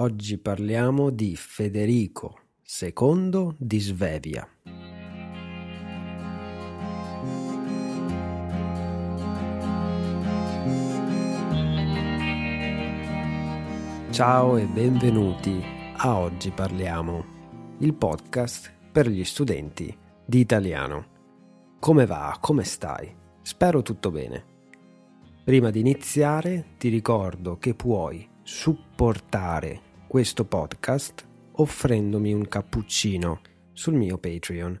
Oggi parliamo di Federico II di Svevia. Ciao e benvenuti a Oggi Parliamo, il podcast per gli studenti di italiano. Come va? Come stai? Spero tutto bene. Prima di iniziare ti ricordo che puoi supportare questo podcast offrendomi un cappuccino sul mio Patreon,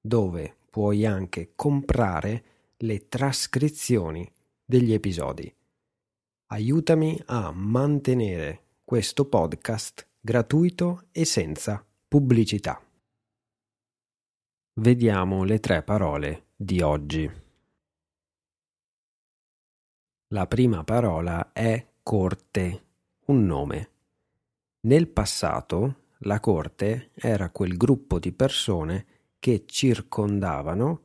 dove puoi anche comprare le trascrizioni degli episodi. Aiutami a mantenere questo podcast gratuito e senza pubblicità. Vediamo le tre parole di oggi. La prima parola è corte, un nome nel passato la corte era quel gruppo di persone che circondavano,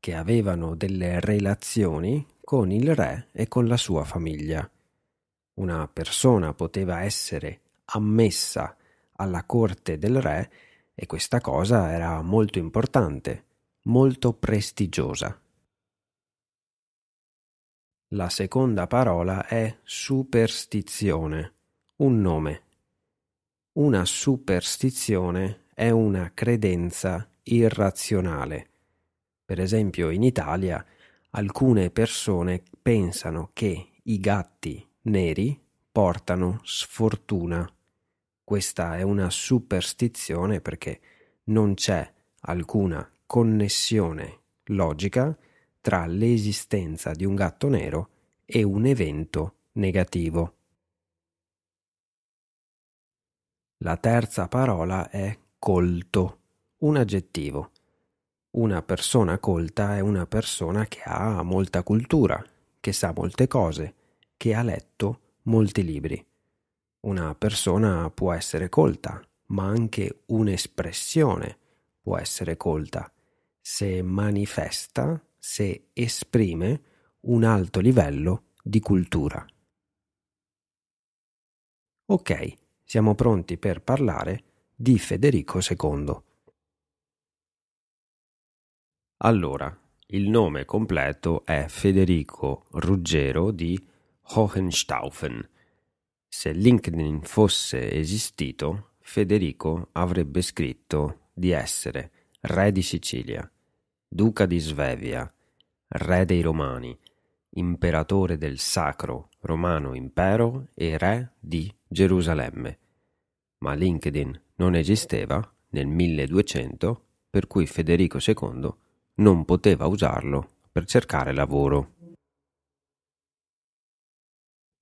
che avevano delle relazioni con il re e con la sua famiglia. Una persona poteva essere ammessa alla corte del re e questa cosa era molto importante, molto prestigiosa. La seconda parola è superstizione, un nome una superstizione è una credenza irrazionale. Per esempio in Italia alcune persone pensano che i gatti neri portano sfortuna. Questa è una superstizione perché non c'è alcuna connessione logica tra l'esistenza di un gatto nero e un evento negativo. La terza parola è colto, un aggettivo. Una persona colta è una persona che ha molta cultura, che sa molte cose, che ha letto molti libri. Una persona può essere colta, ma anche un'espressione può essere colta se manifesta, se esprime un alto livello di cultura. Ok, siamo pronti per parlare di Federico II. Allora, il nome completo è Federico Ruggero di Hohenstaufen. Se LinkedIn fosse esistito, Federico avrebbe scritto di essere re di Sicilia, duca di Svevia, re dei Romani, imperatore del Sacro Romano Impero e re di Gerusalemme. Ma LinkedIn non esisteva nel 1200, per cui Federico II non poteva usarlo per cercare lavoro.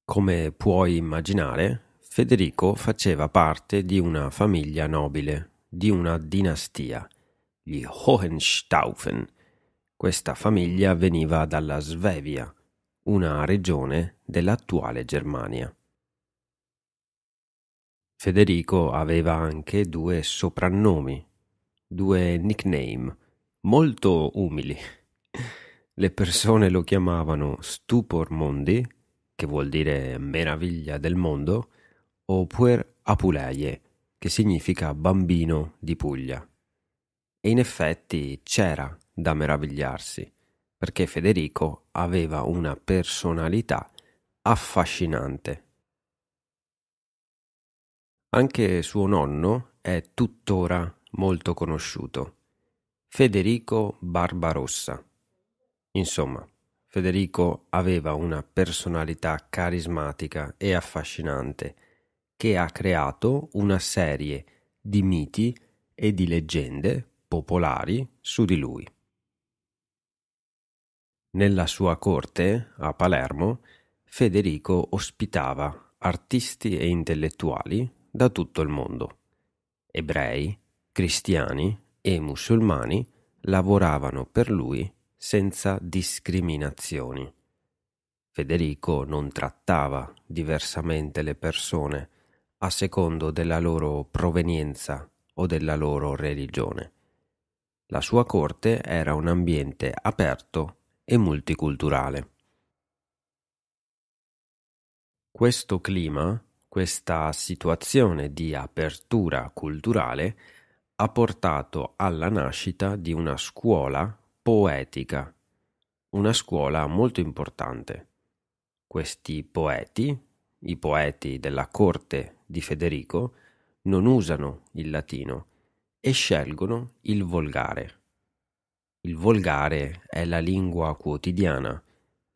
Come puoi immaginare, Federico faceva parte di una famiglia nobile, di una dinastia, gli Hohenstaufen. Questa famiglia veniva dalla Svevia, una regione dell'attuale Germania. Federico aveva anche due soprannomi, due nickname, molto umili. Le persone lo chiamavano Stupor Mondi, che vuol dire meraviglia del mondo, oppure Apuleie, che significa bambino di Puglia. E in effetti c'era da meravigliarsi perché Federico aveva una personalità affascinante. Anche suo nonno è tuttora molto conosciuto, Federico Barbarossa. Insomma, Federico aveva una personalità carismatica e affascinante che ha creato una serie di miti e di leggende popolari su di lui. Nella sua corte, a Palermo, Federico ospitava artisti e intellettuali da tutto il mondo. Ebrei, cristiani e musulmani lavoravano per lui senza discriminazioni. Federico non trattava diversamente le persone a secondo della loro provenienza o della loro religione. La sua corte era un ambiente aperto e multiculturale. Questo clima, questa situazione di apertura culturale ha portato alla nascita di una scuola poetica, una scuola molto importante. Questi poeti, i poeti della corte di Federico, non usano il latino e scelgono il volgare. Il volgare è la lingua quotidiana,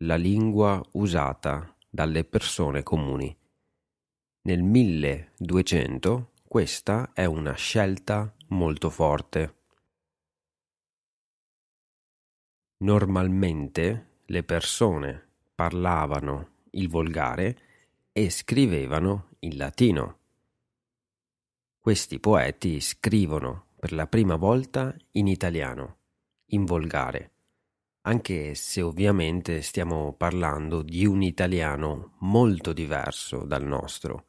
la lingua usata dalle persone comuni. Nel 1200 questa è una scelta molto forte. Normalmente le persone parlavano il volgare e scrivevano in latino. Questi poeti scrivono per la prima volta in italiano in volgare, anche se ovviamente stiamo parlando di un italiano molto diverso dal nostro,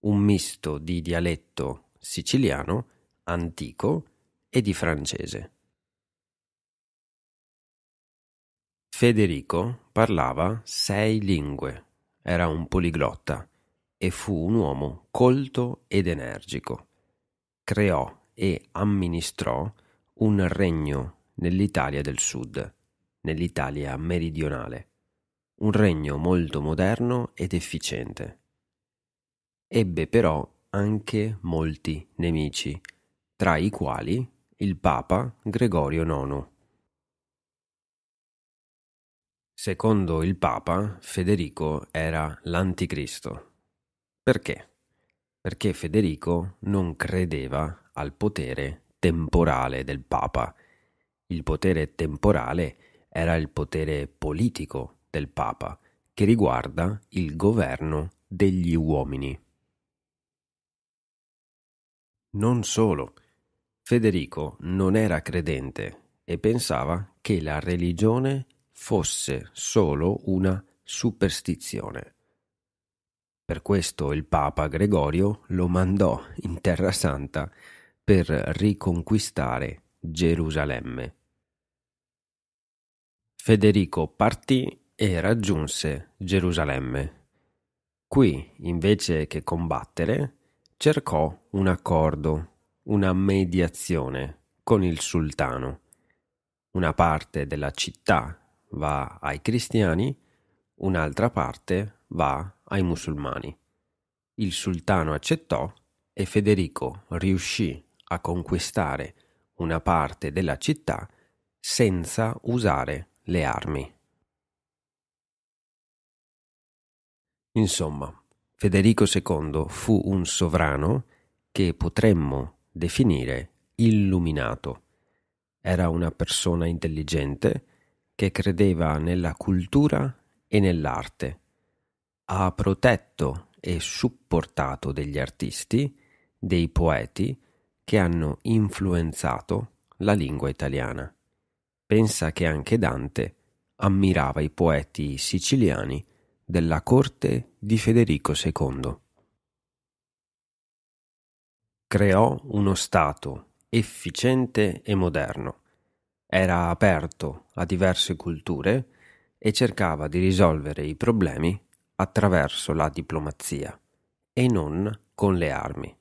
un misto di dialetto siciliano, antico e di francese. Federico parlava sei lingue, era un poliglotta e fu un uomo colto ed energico. Creò e amministrò un regno nell'Italia del sud, nell'Italia meridionale, un regno molto moderno ed efficiente. Ebbe però anche molti nemici, tra i quali il Papa Gregorio IX. Secondo il Papa, Federico era l'anticristo. Perché? Perché Federico non credeva al potere temporale del Papa il potere temporale era il potere politico del Papa, che riguarda il governo degli uomini. Non solo, Federico non era credente e pensava che la religione fosse solo una superstizione. Per questo il Papa Gregorio lo mandò in Terra Santa per riconquistare Gerusalemme. Federico partì e raggiunse Gerusalemme. Qui, invece che combattere, cercò un accordo, una mediazione con il sultano. Una parte della città va ai cristiani, un'altra parte va ai musulmani. Il sultano accettò e Federico riuscì a conquistare una parte della città senza usare le armi. Insomma, Federico II fu un sovrano che potremmo definire illuminato. Era una persona intelligente che credeva nella cultura e nell'arte. Ha protetto e supportato degli artisti, dei poeti che hanno influenzato la lingua italiana pensa che anche Dante ammirava i poeti siciliani della corte di Federico II. Creò uno Stato efficiente e moderno. Era aperto a diverse culture e cercava di risolvere i problemi attraverso la diplomazia e non con le armi.